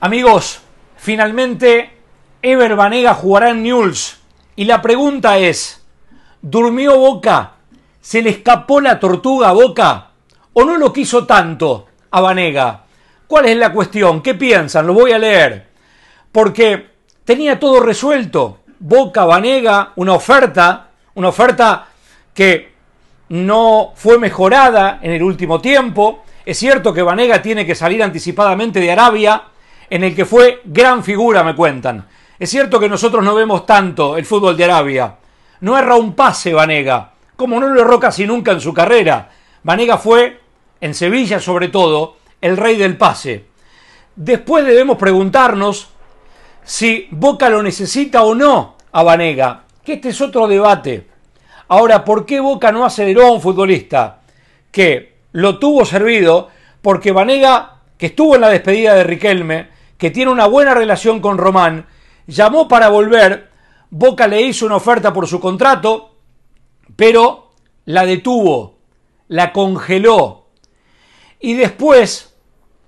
Amigos, finalmente Ever Banega jugará en Newell's. Y la pregunta es, ¿durmió Boca? ¿Se le escapó la tortuga a Boca? ¿O no lo quiso tanto a Banega? ¿Cuál es la cuestión? ¿Qué piensan? Lo voy a leer. Porque tenía todo resuelto. Boca, Banega, una oferta, una oferta que no fue mejorada en el último tiempo. Es cierto que Banega tiene que salir anticipadamente de Arabia, en el que fue gran figura, me cuentan. Es cierto que nosotros no vemos tanto el fútbol de Arabia. No erra un pase Vanega, como no lo erró casi nunca en su carrera. Vanega fue, en Sevilla sobre todo, el rey del pase. Después debemos preguntarnos si Boca lo necesita o no a Vanega, que este es otro debate. Ahora, ¿por qué Boca no aceleró a un futbolista que lo tuvo servido? Porque Vanega, que estuvo en la despedida de Riquelme, que tiene una buena relación con Román, llamó para volver, Boca le hizo una oferta por su contrato, pero la detuvo, la congeló. Y después,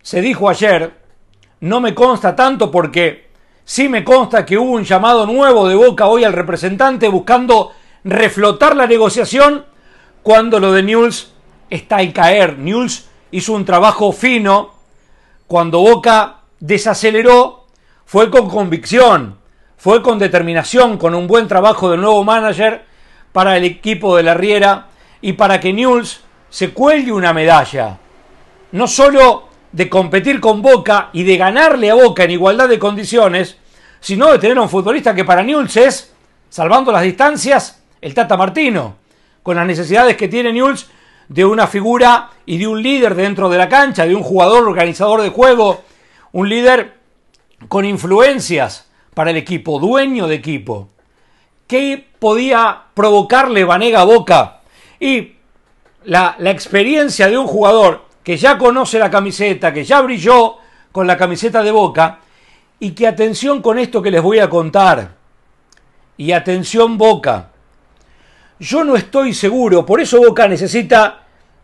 se dijo ayer, no me consta tanto porque sí me consta que hubo un llamado nuevo de Boca hoy al representante buscando reflotar la negociación cuando lo de News está en caer. News hizo un trabajo fino cuando Boca desaceleró fue con convicción, fue con determinación, con un buen trabajo del nuevo manager para el equipo de la Riera y para que Newells se cuelgue una medalla. No solo de competir con Boca y de ganarle a Boca en igualdad de condiciones, sino de tener a un futbolista que para Newells es, salvando las distancias, el Tata Martino, con las necesidades que tiene Newells de una figura y de un líder dentro de la cancha, de un jugador organizador de juego, un líder con influencias para el equipo, dueño de equipo. ¿Qué podía provocarle Vanega Boca? Y la, la experiencia de un jugador que ya conoce la camiseta, que ya brilló con la camiseta de Boca, y que atención con esto que les voy a contar, y atención Boca, yo no estoy seguro, por eso Boca necesita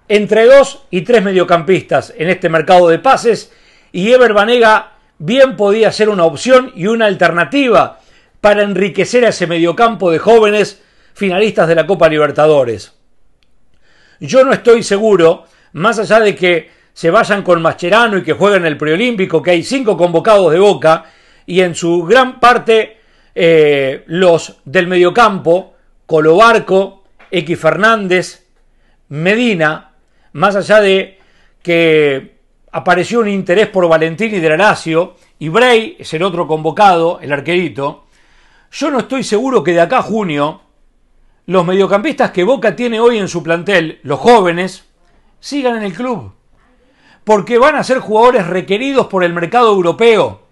entre dos y tres mediocampistas en este mercado de pases y Ever Banega bien podía ser una opción y una alternativa para enriquecer a ese mediocampo de jóvenes finalistas de la Copa Libertadores. Yo no estoy seguro, más allá de que se vayan con Mascherano y que jueguen el preolímpico, que hay cinco convocados de Boca y en su gran parte eh, los del mediocampo, Barco, X Fernández, Medina, más allá de que apareció un interés por Valentín de la y Bray es el otro convocado, el arquerito. Yo no estoy seguro que de acá a junio los mediocampistas que Boca tiene hoy en su plantel, los jóvenes, sigan en el club. Porque van a ser jugadores requeridos por el mercado europeo.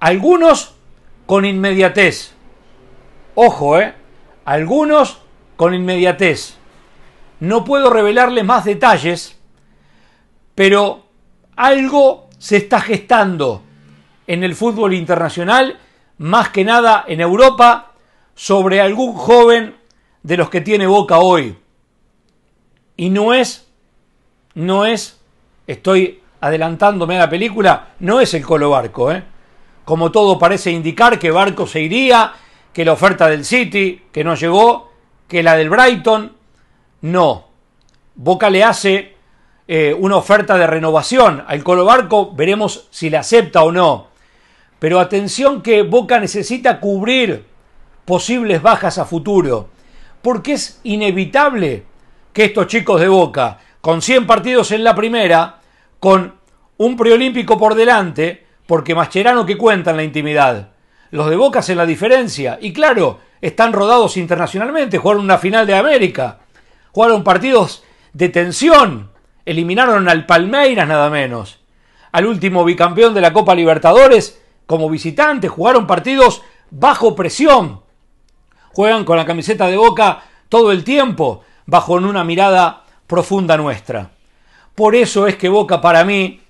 Algunos con inmediatez. Ojo, ¿eh? Algunos con inmediatez. No puedo revelarles más detalles, pero algo se está gestando en el fútbol internacional, más que nada en Europa, sobre algún joven de los que tiene Boca hoy. Y no es, no es, estoy adelantándome a la película, no es el Colo Barco, ¿eh? Como todo parece indicar que Barco se iría, que la oferta del City, que no llegó, que la del Brighton, no. Boca le hace eh, una oferta de renovación al Colo Barco, veremos si la acepta o no. Pero atención que Boca necesita cubrir posibles bajas a futuro, porque es inevitable que estos chicos de Boca, con 100 partidos en la primera, con un preolímpico por delante, porque Mascherano que cuenta en la intimidad, los de Boca hacen la diferencia, y claro, están rodados internacionalmente, jugaron una final de América, jugaron partidos de tensión, Eliminaron al Palmeiras nada menos. Al último bicampeón de la Copa Libertadores, como visitante, jugaron partidos bajo presión. Juegan con la camiseta de boca todo el tiempo, bajo una mirada profunda nuestra. Por eso es que Boca para mí,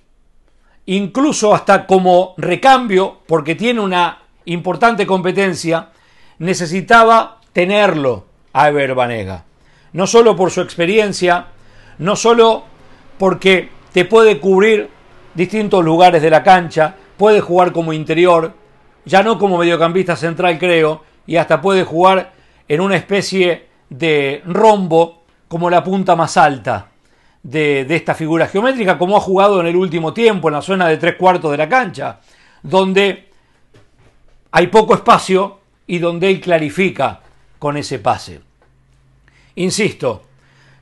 incluso hasta como recambio, porque tiene una importante competencia, necesitaba tenerlo a Ever Banega. No solo por su experiencia, no solo porque te puede cubrir distintos lugares de la cancha, puede jugar como interior, ya no como mediocampista central creo, y hasta puede jugar en una especie de rombo como la punta más alta de, esta figura geométrica, como ha jugado en el último tiempo, en la zona de tres cuartos de la cancha, donde hay poco espacio y donde él clarifica con ese pase. Insisto,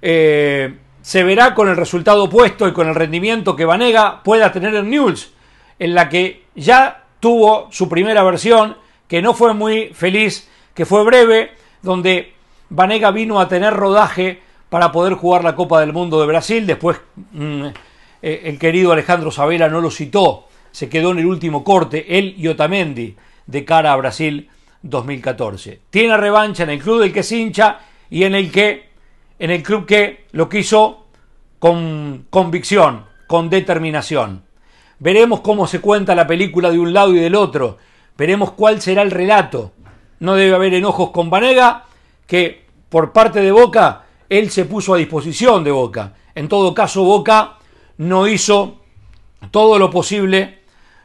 eh, se verá con el resultado opuesto y con el rendimiento que Vanega pueda tener en Newell's, en la que ya tuvo su primera versión, que no fue muy feliz, que fue breve, donde Vanega vino a tener rodaje para poder jugar la Copa del Mundo de Brasil. Después mm, eh, el querido Alejandro Sabella no lo citó, se quedó en el último corte, él y Otamendi, de cara a Brasil 2014. Tiene revancha en el club del que se hincha y en el que en el club que lo quiso con convicción, con determinación. Veremos cómo se cuenta la película de un lado y del otro. Veremos cuál será el relato. No debe haber enojos con Vanega, que por parte de Boca, él se puso a disposición de Boca. En todo caso, Boca no hizo todo lo posible,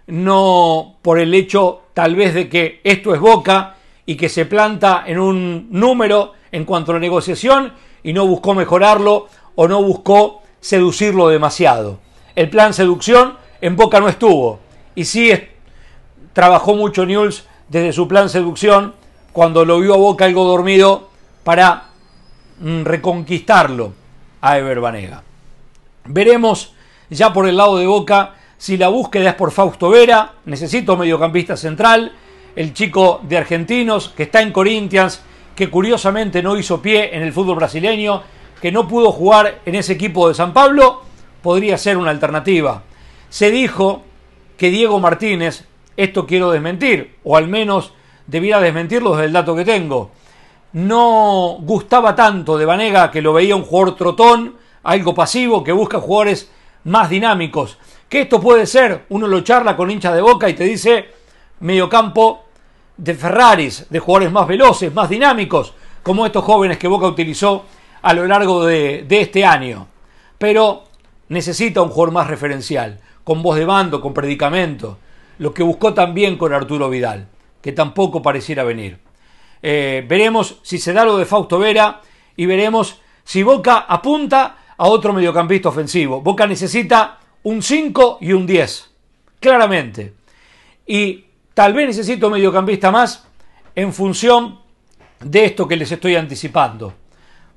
no por el hecho tal vez de que esto es Boca y que se planta en un número en cuanto a la negociación y no buscó mejorarlo o no buscó seducirlo demasiado. El plan seducción en Boca no estuvo y sí trabajó mucho News desde su plan seducción cuando lo vio a Boca algo dormido para mm, reconquistarlo a Ever Banega. Veremos ya por el lado de Boca si la búsqueda es por Fausto Vera, necesito mediocampista central, el chico de Argentinos que está en Corinthians, que curiosamente no hizo pie en el fútbol brasileño, que no pudo jugar en ese equipo de San Pablo, podría ser una alternativa. Se dijo que Diego Martínez, esto quiero desmentir, o al menos debiera desmentirlo desde el dato que tengo, no gustaba tanto de Vanega que lo veía un jugador trotón, algo pasivo, que busca jugadores más dinámicos. Que esto puede ser, uno lo charla con hincha de boca y te dice, campo de Ferraris, de jugadores más veloces, más dinámicos, como estos jóvenes que Boca utilizó a lo largo de, este año. Pero necesita un jugador más referencial, con voz de bando, con predicamento, lo que buscó también con Arturo Vidal, que tampoco pareciera venir. Eh, veremos si se da lo de Fausto Vera y veremos si Boca apunta a otro mediocampista ofensivo. Boca necesita un 5 y un 10, claramente. Y Tal vez necesito mediocampista más en función de esto que les estoy anticipando.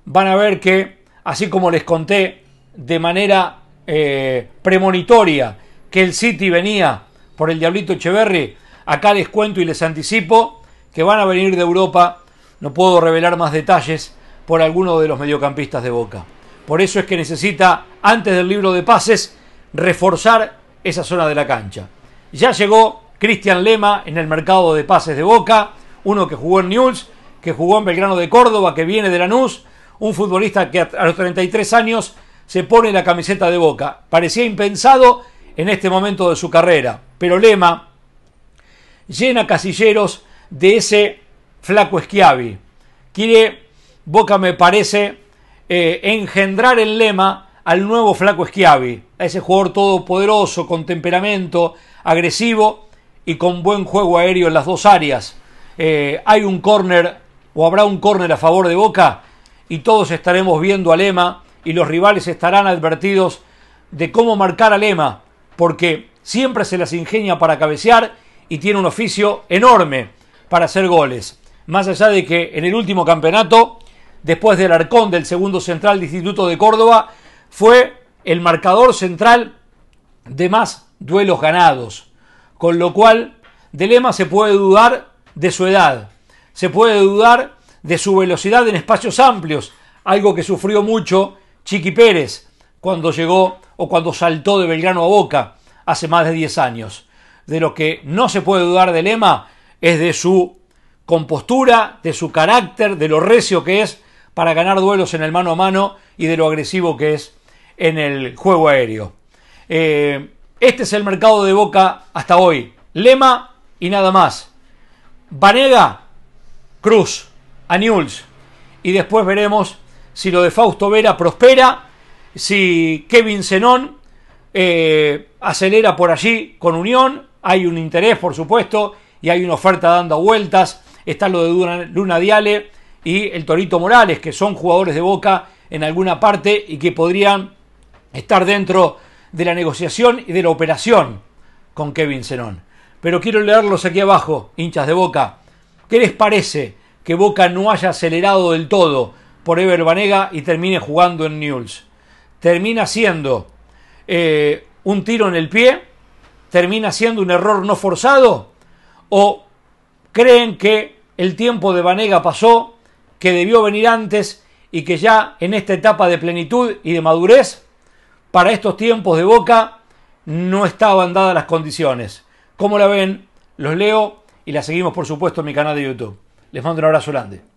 Van a ver que, así como les conté de manera eh, premonitoria que el City venía por el Diablito Echeverri, acá les cuento y les anticipo que van a venir de Europa, no puedo revelar más detalles, por alguno de los mediocampistas de Boca. Por eso es que necesita, antes del libro de pases, reforzar esa zona de la cancha. Ya llegó Cristian Lema en el mercado de pases de Boca, uno que jugó en News, que jugó en Belgrano de Córdoba, que viene de Lanús, un futbolista que a los 33 años se pone la camiseta de Boca. Parecía impensado en este momento de su carrera, pero Lema llena casilleros de ese flaco Esquiavi. Quiere, Boca me parece, eh, engendrar el Lema al nuevo flaco Esquiavi, a ese jugador todopoderoso, con temperamento, agresivo, y con buen juego aéreo en las dos áreas. Eh, hay un córner o habrá un córner a favor de Boca y todos estaremos viendo a Lema y los rivales estarán advertidos de cómo marcar a Lema, porque siempre se las ingenia para cabecear y tiene un oficio enorme para hacer goles. Más allá de que en el último campeonato, después del arcón del segundo central de Instituto de Córdoba, fue el marcador central de más duelos ganados. Con lo cual, de Lema se puede dudar de su edad, se puede dudar de su velocidad en espacios amplios, algo que sufrió mucho Chiqui Pérez cuando llegó o cuando saltó de Belgrano a Boca hace más de 10 años. De lo que no se puede dudar de Lema es de su compostura, de su carácter, de lo recio que es para ganar duelos en el mano a mano y de lo agresivo que es en el juego aéreo. Eh, este es el mercado de Boca hasta hoy. Lema y nada más. Vanega, Cruz, Aniuls. Y después veremos si lo de Fausto Vera prospera, si Kevin Zenón eh, acelera por allí con Unión. Hay un interés, por supuesto, y hay una oferta dando vueltas. Está lo de Luna, Luna Diale y el Torito Morales, que son jugadores de Boca en alguna parte y que podrían estar dentro de la negociación y de la operación con Kevin Zenón. Pero quiero leerlos aquí abajo, hinchas de Boca. ¿Qué les parece que Boca no haya acelerado del todo por Ever Banega y termine jugando en Newells? Termina siendo eh, un tiro en el pie, termina siendo un error no forzado, o creen que el tiempo de Banega pasó, que debió venir antes y que ya en esta etapa de plenitud y de madurez para estos tiempos de Boca no estaban dadas las condiciones. Como la ven? Los leo y la seguimos por supuesto en mi canal de YouTube. Les mando un abrazo grande.